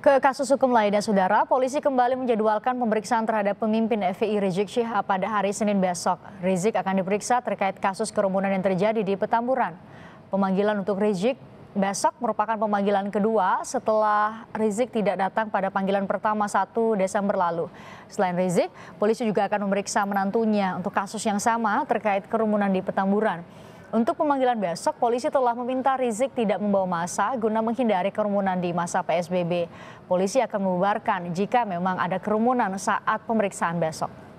Ke kasus hukum lainnya, Saudara, polisi kembali menjadwalkan pemeriksaan terhadap pemimpin FPI Rizik Syihab pada hari Senin besok. Rizik akan diperiksa terkait kasus kerumunan yang terjadi di Petamburan. Pemanggilan untuk Rizik besok merupakan pemanggilan kedua setelah Rizik tidak datang pada panggilan pertama 1 Desember lalu. Selain Rizik, polisi juga akan memeriksa menantunya untuk kasus yang sama terkait kerumunan di Petamburan. Untuk pemanggilan besok, polisi telah meminta Rizik tidak membawa massa guna menghindari kerumunan di masa PSBB. Polisi akan membubarkan jika memang ada kerumunan saat pemeriksaan besok.